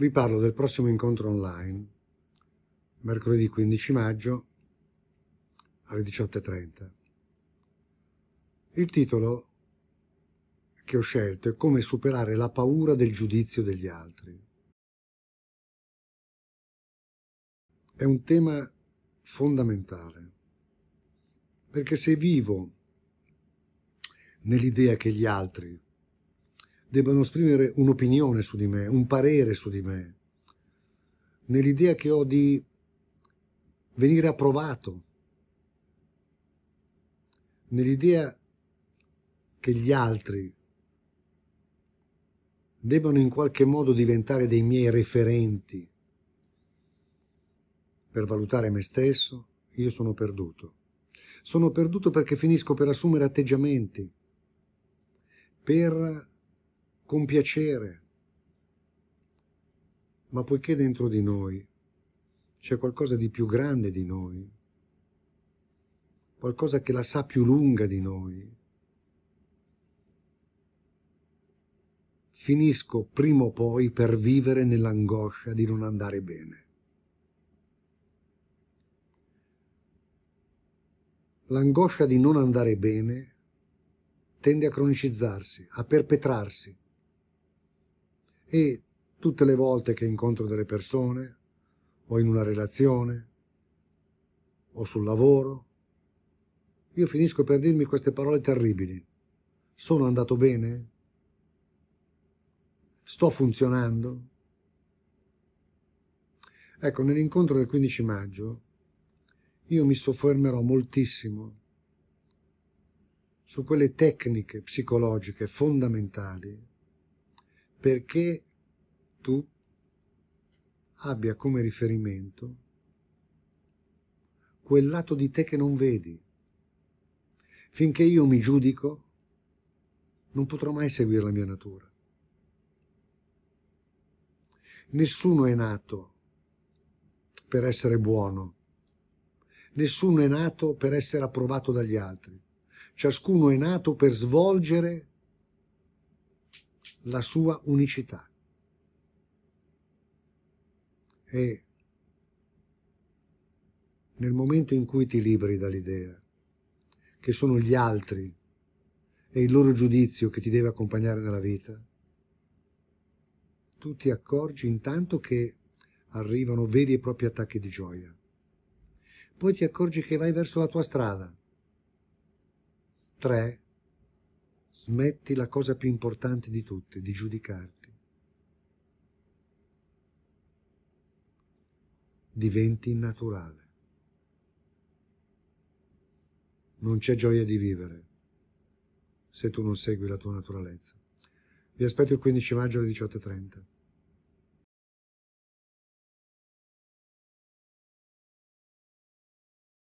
Vi parlo del prossimo incontro online, mercoledì 15 maggio alle 18.30. Il titolo che ho scelto è Come superare la paura del giudizio degli altri. È un tema fondamentale, perché se vivo nell'idea che gli altri debbano esprimere un'opinione su di me, un parere su di me, nell'idea che ho di venire approvato, nell'idea che gli altri debbano in qualche modo diventare dei miei referenti per valutare me stesso, io sono perduto. Sono perduto perché finisco per assumere atteggiamenti, per con piacere, ma poiché dentro di noi c'è qualcosa di più grande di noi, qualcosa che la sa più lunga di noi, finisco prima o poi per vivere nell'angoscia di non andare bene. L'angoscia di non andare bene tende a cronicizzarsi, a perpetrarsi, e tutte le volte che incontro delle persone, o in una relazione, o sul lavoro, io finisco per dirmi queste parole terribili. Sono andato bene? Sto funzionando? Ecco, nell'incontro del 15 maggio io mi soffermerò moltissimo su quelle tecniche psicologiche fondamentali perché tu abbia come riferimento quel lato di te che non vedi. Finché io mi giudico, non potrò mai seguire la mia natura. Nessuno è nato per essere buono. Nessuno è nato per essere approvato dagli altri. Ciascuno è nato per svolgere la sua unicità. E nel momento in cui ti liberi dall'idea che sono gli altri e il loro giudizio che ti deve accompagnare nella vita, tu ti accorgi intanto che arrivano veri e propri attacchi di gioia. Poi ti accorgi che vai verso la tua strada. 3 smetti la cosa più importante di tutte, di giudicarti. Diventi innaturale. Non c'è gioia di vivere se tu non segui la tua naturalezza. Vi aspetto il 15 maggio alle 18.30.